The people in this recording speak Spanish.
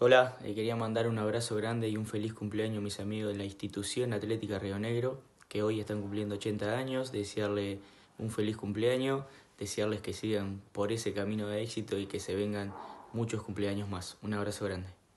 Hola, eh, quería mandar un abrazo grande y un feliz cumpleaños a mis amigos de la institución Atlética Río Negro, que hoy están cumpliendo 80 años, desearle un feliz cumpleaños, desearles que sigan por ese camino de éxito y que se vengan muchos cumpleaños más. Un abrazo grande.